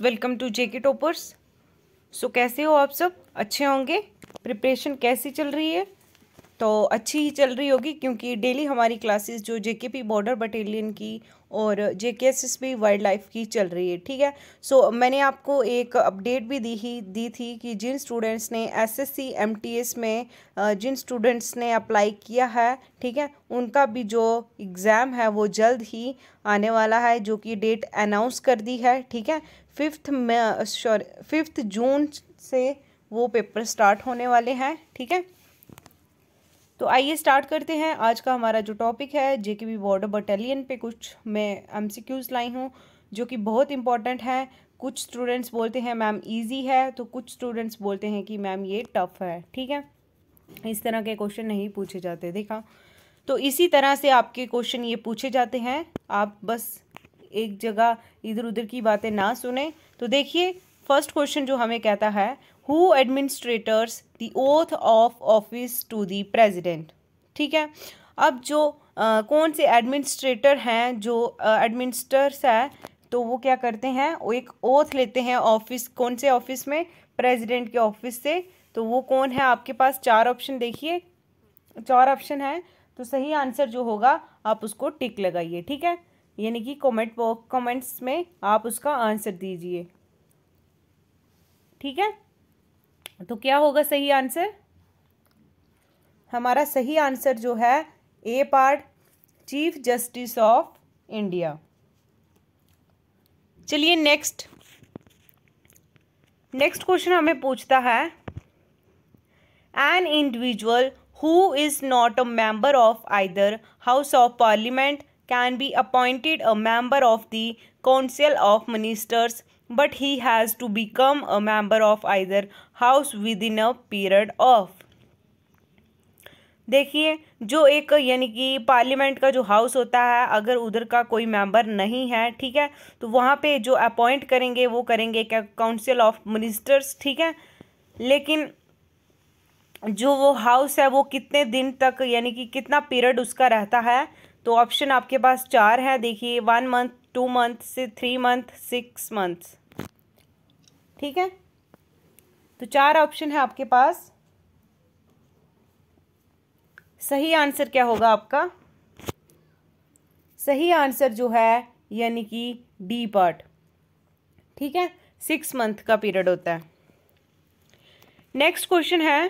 welcome to JK Toppers so कैसे हो आप सब अच्छे होंगे प्रिपरेशन कैसी चल रही है तो अच्छी ही चल रही होगी क्योंकि डेली हमारी क्लासेस जो जेके पी बॉर्डर बटालियन की और J K S S P wildlife की चल रही है ठीक है सो so, मैंने आपको एक अपडेट भी दी ही दी थी कि जिन स्टूडेंट्स ने S S C M T S में जिन स्टूडेंट्स ने अप्लाई किया है ठीक है उनका भी जो एग्ज़ाम है वो जल्द ही आने वाला है जो कि डेट अनाउंस कर दी है ठीक है फिफ्थ सॉरी फिफ्थ जून से वो पेपर स्टार्ट होने वाले हैं ठीक है तो आइए स्टार्ट करते हैं आज का हमारा जो टॉपिक है जे के बी बॉर्डर बटालियन पे कुछ मैं एम सी क्यूज़ लाई हूँ जो कि बहुत इंपॉर्टेंट है कुछ स्टूडेंट्स बोलते हैं मैम इजी है तो कुछ स्टूडेंट्स बोलते हैं कि मैम ये टफ़ है ठीक है इस तरह के क्वेश्चन नहीं पूछे जाते देखा तो इसी तरह से आपके क्वेश्चन ये पूछे जाते हैं आप बस एक जगह इधर उधर की बातें ना सुने तो देखिए फर्स्ट क्वेश्चन जो हमें कहता है who administrators the oath of office to the president ठीक है अब जो आ, कौन से एडमिनिस्ट्रेटर हैं जो एडमिनिस्टर्स है तो वो क्या करते हैं वो एक ओथ लेते हैं ऑफिस कौन से ऑफिस में प्रेसिडेंट के ऑफिस से तो वो कौन है आपके पास चार ऑप्शन देखिए चार ऑप्शन है तो सही आंसर जो होगा आप उसको टिक लगाइए ठीक है यानी कि कमेंट बॉक्स कमेंट्स में आप उसका आंसर दीजिए ठीक है तो क्या होगा सही आंसर हमारा सही आंसर जो है A part chief justice of India चलिए नेक्स्ट नेक्स्ट क्वेश्चन हमें पूछता है an individual who is not a member of either house of parliament can be appointed a member of the Council of Ministers but he has to become a member of either house within a period of देखिए जो एक यानी कि parliament का जो house होता है अगर उधर का कोई मेंबर नहीं है ठीक है तो वहाँ पे जो अपॉइंट करेंगे वो करेंगे क्या काउंसिल ऑफ मिनिस्टर्स ठीक है लेकिन जो वो हाउस है वो कितने दिन तक यानी कि कितना पीरियड उसका रहता है तो ऑप्शन आपके पास चार है देखिए वन मंथ टू मंथ से थ्री मंथ सिक्स मंथ्स ठीक है तो चार ऑप्शन है आपके पास सही आंसर क्या होगा आपका सही आंसर जो है यानी कि डी पार्ट ठीक है सिक्स मंथ का पीरियड होता है नेक्स्ट क्वेश्चन है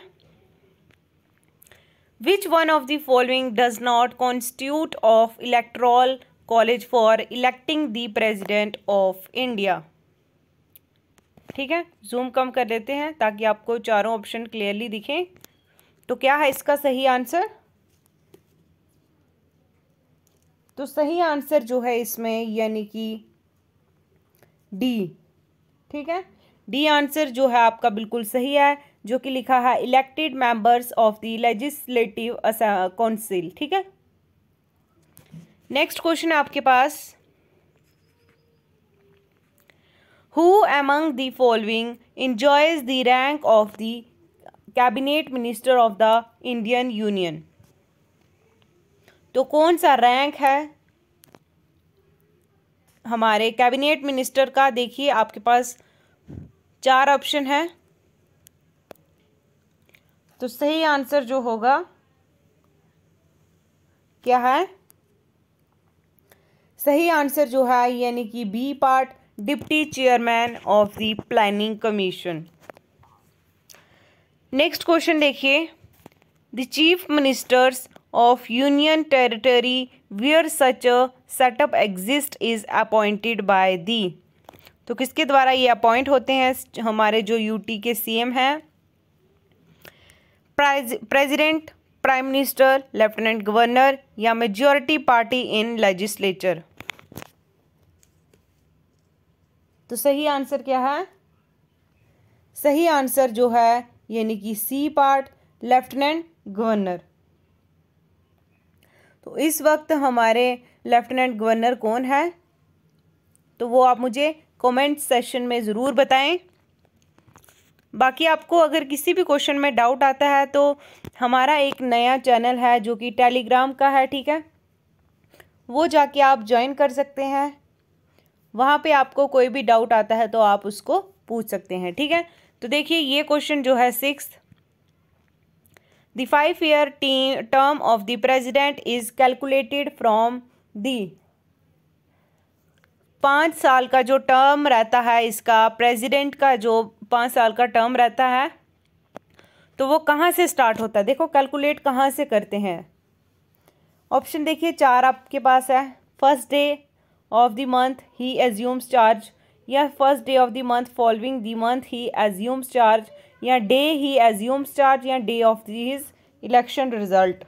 which one of the following does not constitute of electoral college for electing the president of india ठीक है जूम कम कर देते हैं ताकि आपको चारों ऑप्शन क्लियरली दिखें तो क्या है इसका सही आंसर तो सही आंसर जो है इसमें यानी कि डी ठीक है डी आंसर जो है आपका बिल्कुल सही है जो कि लिखा है elected members of the legislative council ठीक है नेक्स्ट क्वेश्चन है आपके पास who among the following enjoys the rank of the cabinet minister of the Indian union तो कौन सा रैंक है हमारे कैबिनेट मिनिस्टर का देखिए आपके पास चार ऑप्शन है तो सही आंसर जो होगा क्या है सही आंसर जो है यानी कि B part deputy chairman of the planning commission next question देखिए the chief ministers of union territory where such a setup exist is appointed by the तो किसके द्वारा ये अपॉइंट होते हैं हमारे जो यूटी के सीएम हैं president prime minister lieutenant governor या मेजॉरिटी पार्टी इन लेजिस्लेचर तो सही आंसर क्या है सही आंसर जो है यानी कि सी पार्ट लेफ्टिनेंट गवर्नर तो इस वक्त हमारे लेफ्टिनेंट गवर्नर कौन है तो वो आप मुझे कमेंट सेशन में ज़रूर बताएं बाकी आपको अगर किसी भी क्वेश्चन में डाउट आता है तो हमारा एक नया चैनल है जो कि टेलीग्राम का है ठीक है वो जाके आप ज्वाइन कर सकते हैं वहाँ पे आपको कोई भी डाउट आता है तो आप उसको पूछ सकते हैं ठीक है तो देखिए ये क्वेश्चन जो है six the five year term of the president is calculated from the पाँच साल का जो टर्म रहता है इसका प्रेसिडेंट का जो पाँच साल का टर्म रहता है तो वो कहाँ से स्टार्ट होता है देखो कैलकुलेट कहाँ से करते हैं ऑप्शन देखिए चार आपके पास है first day of the month he assumes charge या first day of the month following the month he assumes charge या डे ही एज्यूम्स चार्ज या day of this election result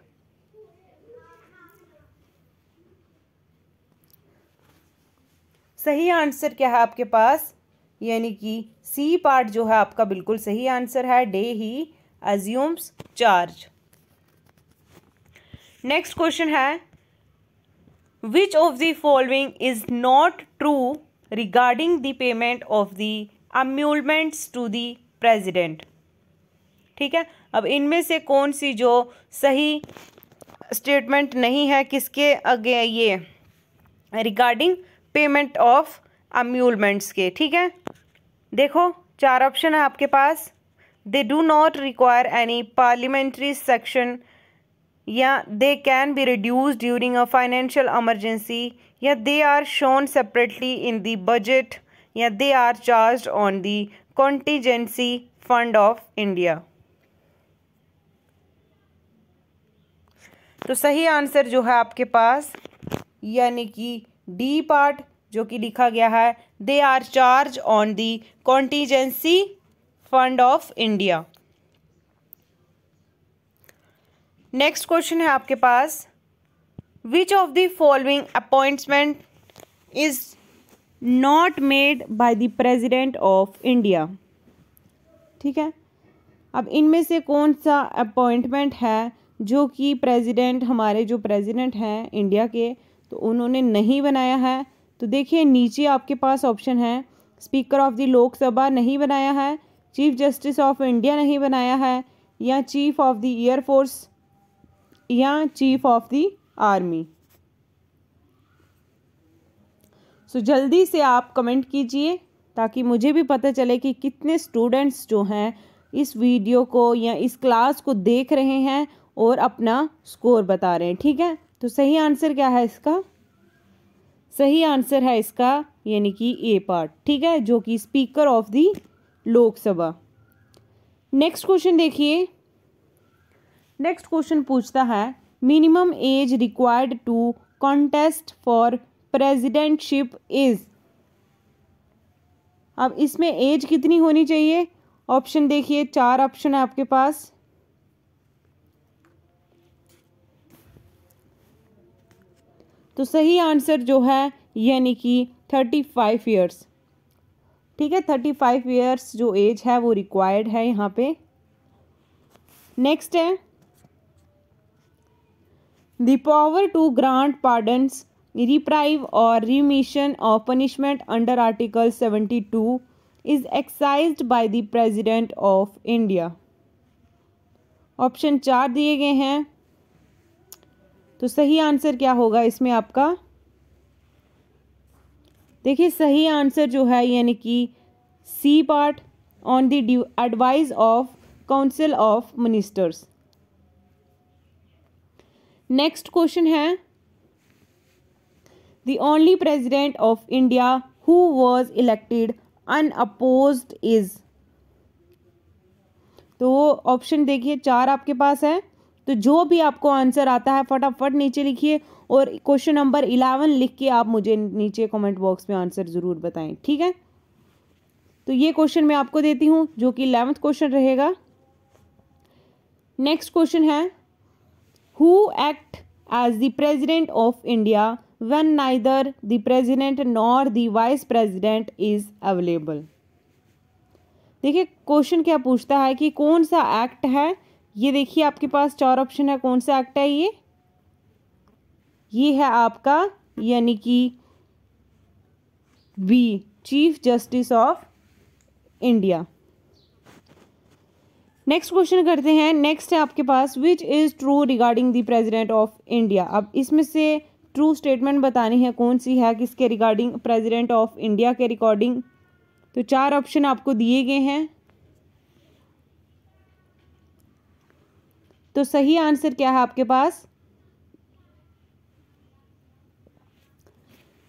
सही आंसर क्या है आपके पास यानी कि सी पार्ट जो है आपका बिल्कुल सही आंसर है day he assumes charge next question है which of the following is not true regarding the payment of the emoluments to the president ठीक है अब इनमें से कौन सी जो सही स्टेटमेंट नहीं है किसके अगे ये रिगार्डिंग पेमेंट ऑफ अम्यूलमेंट्स के ठीक है देखो चार ऑप्शन है आपके पास they do not require any parliamentary section या they can be reduce during a financial emergency या they are shown separately in the budget या they are charge on the contingency fund of India तो सही answer जो है आपके पास यानी कि डी पार्ट जो कि लिखा गया है they are charge on the contingency fund of India next question है आपके पास which of the following appointment is not made by the president of India ठीक है अब इनमें से कौन सा अपॉइंटमेंट है जो कि प्रेसिडेंट हमारे जो प्रेसिडेंट हैं इंडिया के तो उन्होंने नहीं बनाया है तो देखिए नीचे आपके पास ऑप्शन है स्पीकर ऑफ द लोकसभा नहीं बनाया है चीफ जस्टिस ऑफ इंडिया नहीं बनाया है या चीफ ऑफ द एयरफोर्स या chief of the army so जल्दी से आप कमेंट कीजिए ताकि मुझे भी पता चले कि कितने स्टूडेंट्स जो हैं इस वीडियो को या इस क्लास को देख रहे हैं और अपना स्कोर बता रहे हैं ठीक है तो सही आंसर क्या है इसका सही आंसर है इसका यानी कि ए पार्ट ठीक है जो कि speaker of the Lok Sabha next question देखिए नेक्स्ट क्वेश्चन पूछता है minimum age required to contest for presidentship is अब इसमें एज कितनी होनी चाहिए ऑप्शन देखिए चार ऑप्शन है आपके पास तो सही आंसर जो है यानी कि थर्टी फाइव ईयर्स ठीक है थर्टी फाइव ईयर्स जो एज है वो रिक्वायर्ड है यहाँ पे नेक्स्ट है the power to grant pardons reprieve और remission of punishment under article seventy two is exercise by the president of India option चार दिए गए हैं तो सही आंसर क्या होगा इसमें आपका देखिए सही आंसर जो है यानी कि C part on the advice of council of ministers next question है the only of India who who elected unopposed is तो ऑप्शन देखिए चार आपके पास है तो जो भी आपको आंसर आता है फटाफट नीचे लिखिए और क्वेश्चन नंबर इलेवन लिख के आप मुझे नीचे कमेंट बॉक्स में आंसर ज़रूर बताएं ठीक है तो ये क्वेश्चन मैं आपको देती हूँ जो कि इलेवंथ क्वेश्चन रहेगा नेक्स्ट क्वेश्चन है who act as the president of India when neither the president nor the vice president is available देखिए क्वेश्चन क्या पूछता है कि कौन सा एक्ट है ये देखिए आपके पास चार ऑप्शन है कौन सा एक्ट है ये ये है आपका यानी कि B chief justice of India next question करते हैं नेक्स्ट है आपके पास which is true regarding the president of India अब इसमें से ट्रू स्टेटमेंट बतानी है कौन सी है किसके रिगार्डिंग प्रेसिडेंट ऑफ इंडिया के रिकॉर्डिंग तो चार ऑप्शन आपको दिए गए हैं तो सही आंसर क्या है आपके पास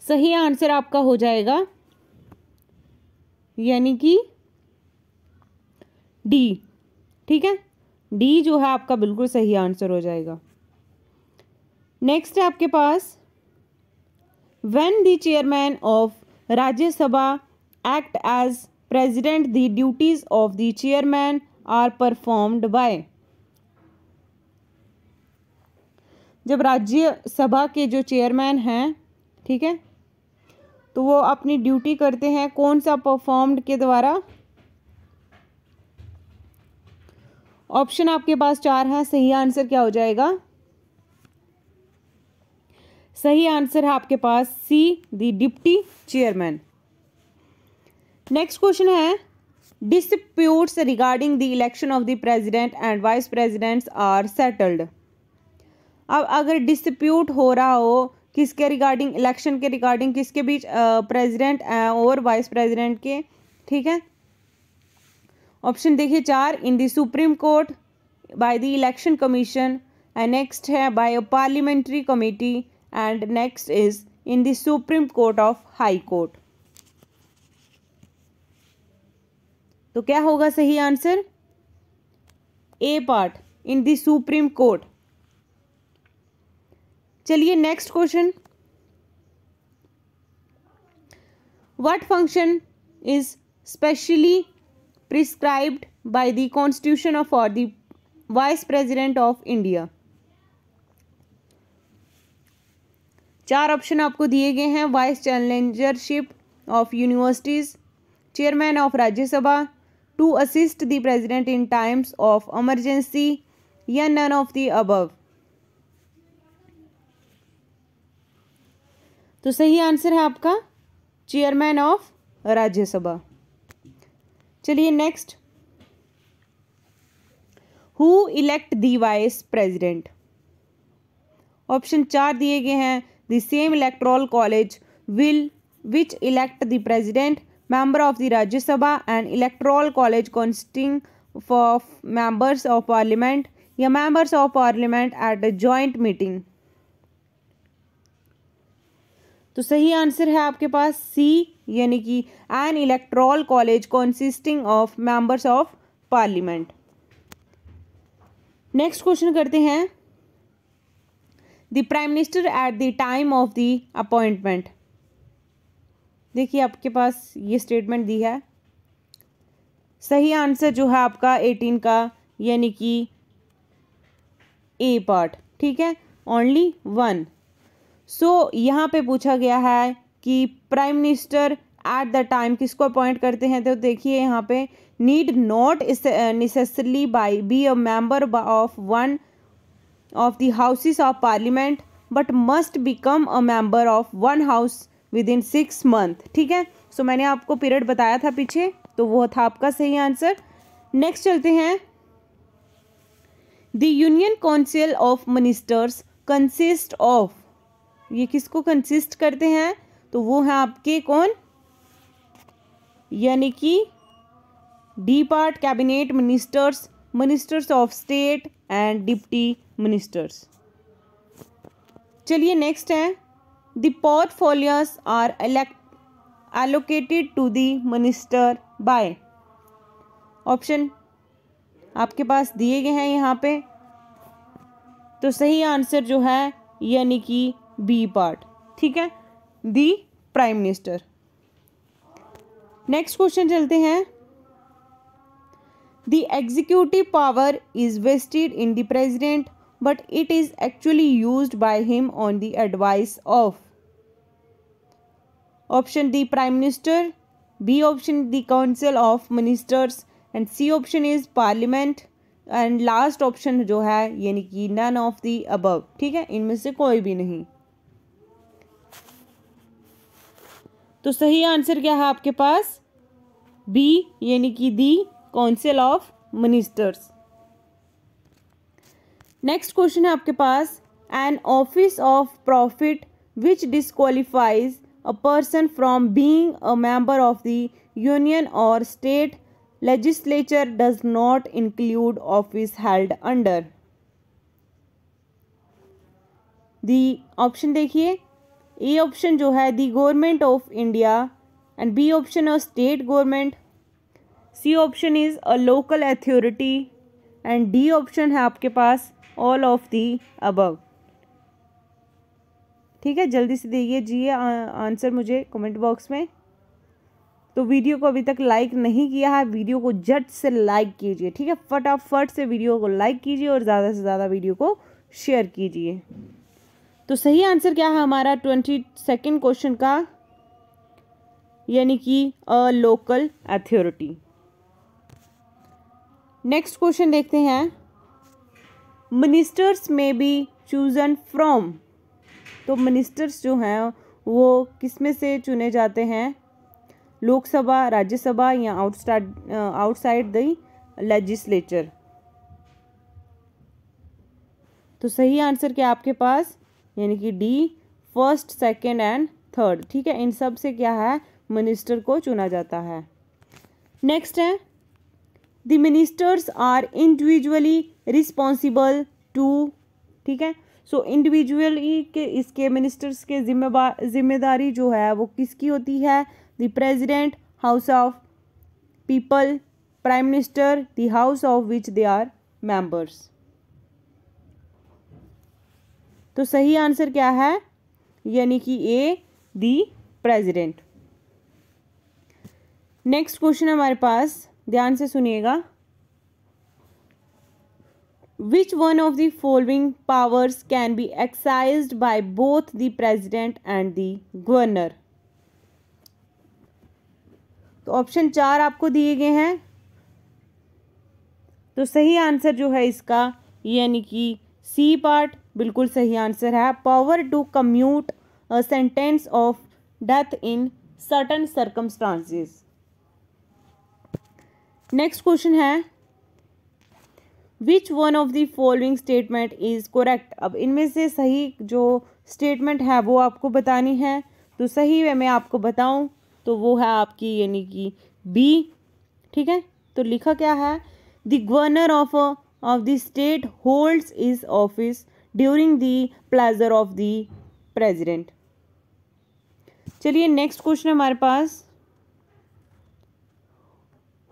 सही आंसर आपका हो जाएगा यानी कि डी ठीक है डी जो है आपका बिल्कुल सही आंसर हो जाएगा नेक्स्ट है आपके पास when the chairman of Rajya Sabha act as president the duties of the chairman are performed by जब राज्य सभा के जो चेयरमैन हैं ठीक है तो वो अपनी ड्यूटी करते हैं कौन सा परफॉर्म्ड के द्वारा ऑप्शन आपके पास चार है सही आंसर क्या हो जाएगा सही आंसर है आपके पास C the deputy chairman next question है disputes regarding the election of the president and vice presidents are settled अब अगर डिस्प्यूट हो रहा हो किसके रिगार्डिंग इलेक्शन के रिगार्डिंग किसके बीच प्रेसिडेंट और वाइस प्रेसिडेंट के ठीक है ऑप्शन देखिए चार in the supreme court by the election commission and next है by a parliamentary committee and next is in the supreme court of high court तो क्या होगा सही answer A part in the supreme court चलिए next question what function is specially prescribed by the constitution of और the president of India चार option आपको दिए गए हैं vice chancellorship of universities chairman of Rajya Sabha to assist the president in times of emergency या none of the above तो सही answer है आपका चेयरमैन ऑफ राज्यसभा चलिए next who elect the vice president option चार दिए गए हैं the same electoral college will which elect the president member of the Rajya Sabha and electoral college consisting of members of parliament या members of parliament at a joint meeting तो सही answer है आपके पास सी यानी कि an electoral college consisting of members of parliament next question करते हैं the prime minister at the time of the appointment देखिए आपके पास ये स्टेटमेंट दी है सही आंसर जो है आपका एटीन का यानी कि ए पार्ट ठीक है ओनली वन सो so, यहाँ पे पूछा गया है कि prime minister at the time किसको अपॉइंट करते हैं तो देखिए यहाँ पे need not necessarily by be a member of one of the houses of parliament but must become a member of one house within six month ठीक है सो so, मैंने आपको पीरियड बताया था पीछे तो वो था आपका सही आंसर नेक्स्ट चलते हैं the union council of ministers consist of ये किसको कंसिस्ट करते हैं तो वो है आपके कौन यानी कि D part cabinet ministers ministers of state and deputy ministers चलिए नेक्स्ट है the portfolios are allocated to the minister by option आपके पास दिए गए हैं यहाँ पे तो सही आंसर जो है यानी कि बी पार्ट ठीक है the prime minister next question चलते हैं the executive power is vested in the president but it is actually use by him on the advice of option the prime minister B option the council of ministers and C option is parliament and last option जो है यानी कि none of the above ठीक है इनमें से कोई भी नहीं तो सही आंसर क्या है आपके पास बी यानी कि the council of ministers next question है आपके पास an office of profit which disqualifies a person from being a member of the union और state legislature does not include office held under the option देखिए A option जो है the government of India and B option है state government C option is a local authority and D option है आपके पास all of the above ठीक है जल्दी से देखिए जी आंसर मुझे कमेंट बॉक्स में तो वीडियो को अभी तक लाइक नहीं किया है वीडियो को जट से लाइक कीजिए ठीक है फटाफट से वीडियो को लाइक कीजिए और ज़्यादा से ज़्यादा वीडियो को शेयर कीजिए तो सही आंसर क्या है हमारा ट्वेंटी सेकेंड क्वेश्चन का यानी कि a local authority next question देखते हैं ministers may be chosen from तो मिनिस्टर्स जो हैं वो किस में से चुने जाते हैं लोकसभा राज्यसभा या आउटस्टार्ट आउटसाइड द लेजिस्लेचर तो सही आंसर क्या आपके पास यानी कि D first second and third ठीक है इन सब से क्या है मिनिस्टर को चुना जाता है नेक्स्ट है the ministers are individually responsible to ठीक है सो so, इंडिविजुअली के इसके मिनिस्टर्स के जिम्मेदार जिम्मेदारी जो है वो किसकी होती है the president house of people prime minister the house of which they are members तो सही आंसर क्या है यानी कि A the president next question हमारे पास ध्यान से सुनिएगा which one of the following powers can be exercise by both the president and the governor तो ऑप्शन चार आपको दिए गए हैं तो सही आंसर जो है इसका यानी कि सी पार्ट बिल्कुल सही आंसर है power to commute sentence of death in certain circumstances next question है which one of the following statement is correct अब इनमें से सही जो स्टेटमेंट है वो आपको बतानी है तो सही वे मैं आपको बताऊं तो वो है आपकी यानी कि बी ठीक है तो लिखा क्या है the governor of of the state holds his office during the pleasure of the president चलिए नेक्स्ट क्वेश्चन हमारे पास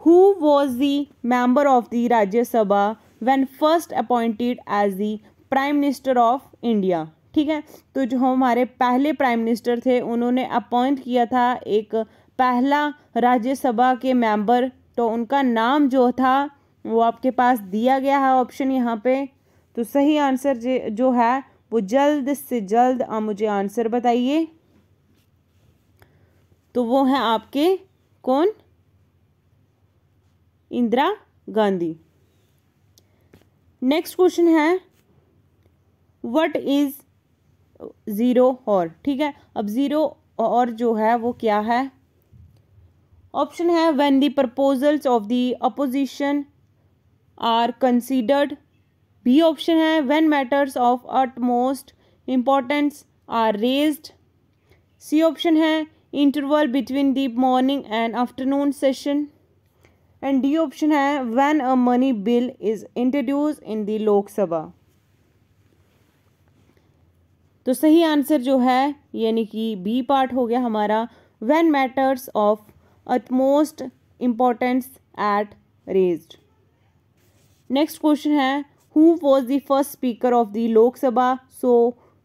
who was the member of the Rajya Sabha when first appointed as the prime minister of India ठीक है तो जो हमारे पहले prime minister थे उन्होंने अपॉइंट किया था एक पहला राज्यसभा के मेंबर तो उनका नाम जो था वो आपके पास दिया गया है ऑप्शन यहाँ पे तो सही आंसर जो है वो जल्द से जल्द आप मुझे आंसर बताइए तो वो है आपके कौन इंदिरा गांधी नेक्स्ट क्वेश्चन है वट इज़ ज़ीरो और ठीक है अब ज़ीरो और जो है वो क्या है ऑप्शन है when the proposals of the opposition are considered B option है when matters of utmost importance are raised C option है interval between the morning and afternoon session and D option है when a money bill is introduce in the Lok Sabha तो सही answer जो है यानी कि B part हो गया हमारा when matters of utmost importance at raised next question है who was the first speaker of the Lok Sabha so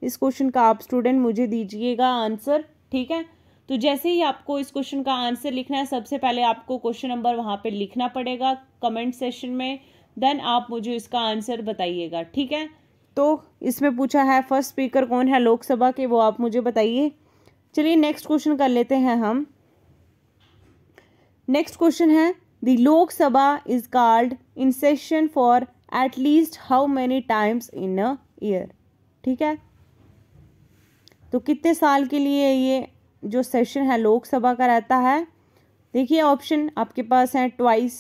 इस क्वेश्चन का आप स्टूडेंट मुझे दीजिएगा आंसर ठीक है तो जैसे ही आपको इस क्वेश्चन का आंसर लिखना है सबसे पहले आपको क्वेश्चन नंबर वहाँ पे लिखना पड़ेगा कमेंट सेशन में देन आप मुझे इसका आंसर बताइएगा ठीक है तो इसमें पूछा है फर्स्ट स्पीकर कौन है लोकसभा के वो आप मुझे बताइए चलिए नेक्स्ट क्वेश्चन कर लेते हैं हम नेक्स्ट क्वेश्चन है the Lok Sabha is called in session for at least how many times in a year ठीक है तो कितने साल के लिए ये जो सेशन है लोकसभा का रहता है देखिए ऑप्शन आपके पास है ट्वाइस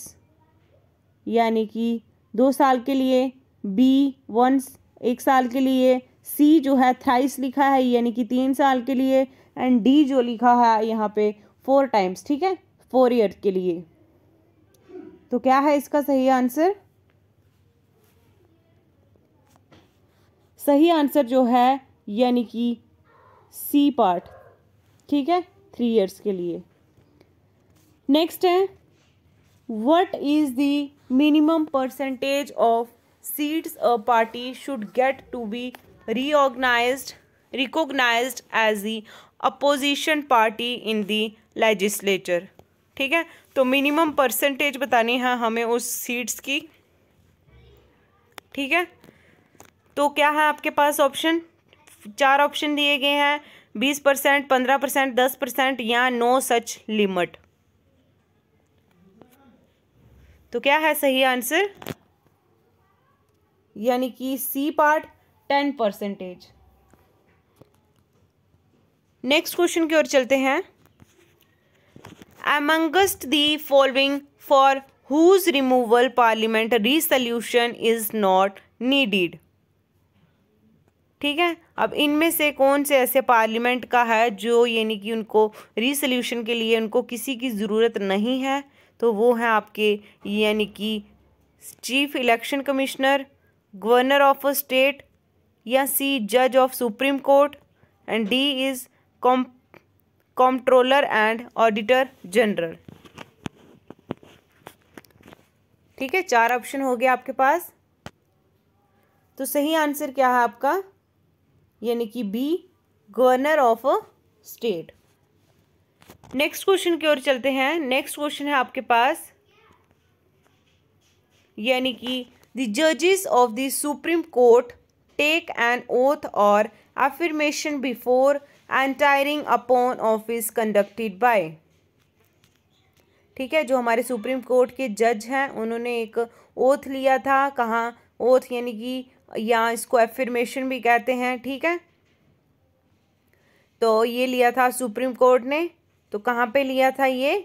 यानी कि दो साल के लिए बी वंस एक साल के लिए सी जो है थ्राइस लिखा है यानी कि तीन साल के लिए एंड डी जो लिखा है यहाँ पे फोर टाइम्स ठीक है फोर ईयर के लिए तो क्या है इसका सही आंसर सही आंसर जो है यानी कि सी पार्ट ठीक है थ्री ईयर्स के लिए नेक्स्ट है what is the minimum percentage of seats a party should get to be reorganize recognize as the opposition party in the legislature ठीक है तो मिनिमम परसेंटेज बतानी है हमें उस सीट्स की ठीक है तो क्या है आपके पास ऑप्शन चार ऑप्शन दिए गए हैं बीस परसेंट पंद्रह परसेंट दस परसेंट या नो सच लिमिट तो क्या है सही आंसर यानी कि C part ten percentage next question की ओर चलते हैं amongst the following for whose removal parliament resolution is not needed ठीक है अब इनमें से कौन से ऐसे पार्लियामेंट का है जो यानी कि उनको रिसोल्यूशन के लिए उनको किसी की ज़रूरत नहीं है तो वो हैं आपके यानी कि chief election commissioner governor of a state या सी जज of supreme court and D is com comptroller and auditor general ठीक है चार ऑप्शन हो गया आपके पास तो सही आंसर क्या है आपका यानी कि B governor of a state next question की ओर चलते हैं नेक्स्ट क्वेश्चन है आपके पास यानी कि द जजेस of the supreme court take an oath और affirmation before entering upon office conducted by ठीक है जो हमारे सुप्रीम कोर्ट के जज हैं उन्होंने एक ओथ लिया था कहाँ ओथ यानी कि या इसको एफिर्मेशन भी कहते हैं ठीक है तो ये लिया था सुप्रीम कोर्ट ने तो कहाँ पे लिया था ये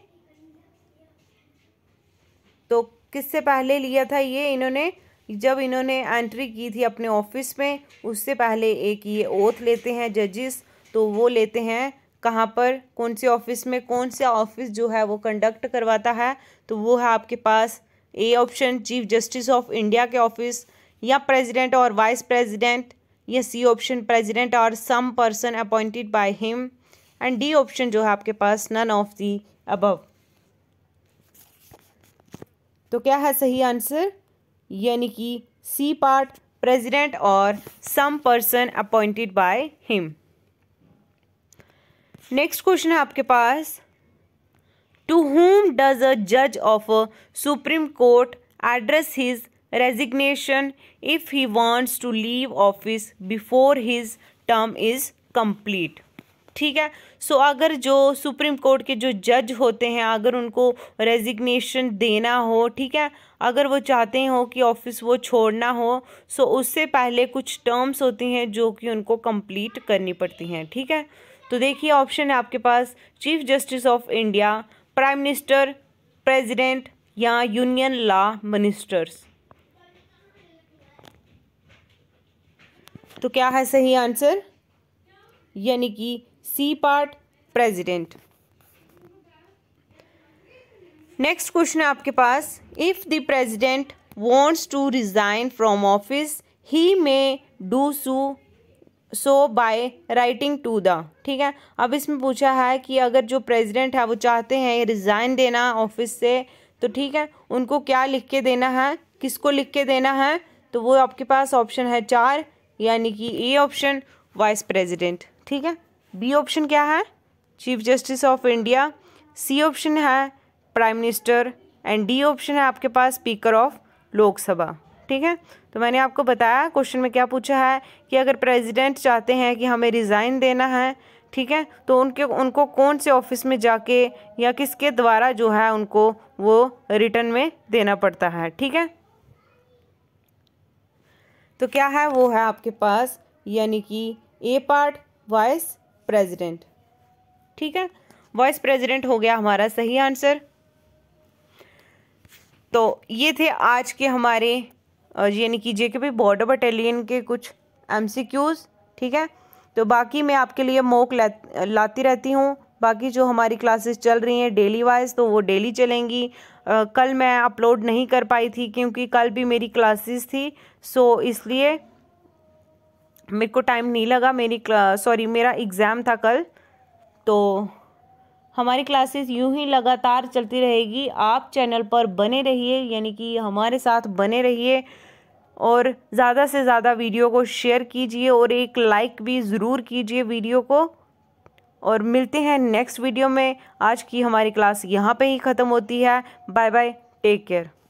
तो किससे पहले लिया था ये इन्होंने जब इन्होंने एंट्री की थी अपने ऑफिस में उससे पहले एक ये ओथ लेते हैं जजेस तो वो लेते हैं कहाँ पर कौन से ऑफिस में कौन सा ऑफिस जो है वो कंडक्ट करवाता है तो वो है आपके पास A option chief justice of India के ऑफिस या प्रेसिडेंट और वाइस प्रेसिडेंट या सी ऑप्शन प्रेसिडेंट और some person appointed by him and D option जो है आपके पास नन ऑफ दी अबव तो क्या है सही आंसर यानी कि सी पार्ट प्रेसिडेंट और some person appointed by him next question है आपके पास टू whom डज अ जज of supreme court address his resignation if he wants to leave office before his term is complete ठीक है सो so, अगर जो supreme court के जो जज होते हैं अगर उनको रेजिग्नेशन देना हो ठीक है अगर वो चाहते हो कि ऑफिस वो छोड़ना हो सो so उससे पहले कुछ टर्म्स होती हैं जो कि उनको कंप्लीट करनी पड़ती हैं ठीक है तो देखिए ऑप्शन है आपके पास chief justice of India prime minister president या यूनियन लॉ मिनिस्टर्स तो क्या है सही आंसर यानी कि C part president next question है आपके पास if the president wants to resign from office he may do so so by writing to the ठीक है अब इसमें पूछा है कि अगर जो प्रेसिडेंट है वो चाहते हैं रिज़ाइन देना ऑफिस से तो ठीक है उनको क्या लिख के देना है किसको लिख के देना है तो वो आपके पास ऑप्शन है चार यानी कि ए ऑप्शन वाइस प्रेसिडेंट ठीक है बी ऑप्शन क्या है chief justice of India C option है prime minister and D option है आपके पास स्पीकर ऑफ लोकसभा ठीक है तो मैंने आपको बताया क्वेश्चन में क्या पूछा है कि अगर प्रेसिडेंट चाहते हैं कि हमें रिज़ाइन देना है ठीक है तो उनके उनको कौन से ऑफिस में जाके या किसके द्वारा जो है उनको वो रिटर्न में देना पड़ता है ठीक है तो क्या है वो है आपके पास यानी कि ए पार्ट वाइस प्रेसिडेंट ठीक है वाइस प्रेसिडेंट हो गया हमारा सही आंसर तो ये थे आज के हमारे यानी कि जे के पी बॉर्डर बटालियन के कुछ एम सी क्यूज़ ठीक है तो बाकी मैं आपके लिए मोक ला, लाती रहती हूँ बाकी जो हमारी क्लासेस चल रही हैं डेली वाइज तो वो डेली चलेंगी आ, कल मैं अपलोड नहीं कर पाई थी क्योंकि कल भी मेरी क्लासेस थी सो so, इसलिए मेरे को टाइम नहीं लगा मेरी सॉरी मेरा एग्ज़ाम था कल तो हमारी क्लासेस यूं ही लगातार चलती रहेगी आप चैनल पर बने रहिए यानी कि हमारे साथ बने रहिए और ज़्यादा से ज़्यादा वीडियो को शेयर कीजिए और एक लाइक भी ज़रूर कीजिए वीडियो को और मिलते हैं नेक्स्ट वीडियो में आज की हमारी क्लास यहाँ पे ही ख़त्म होती है बाय बाय टेक केयर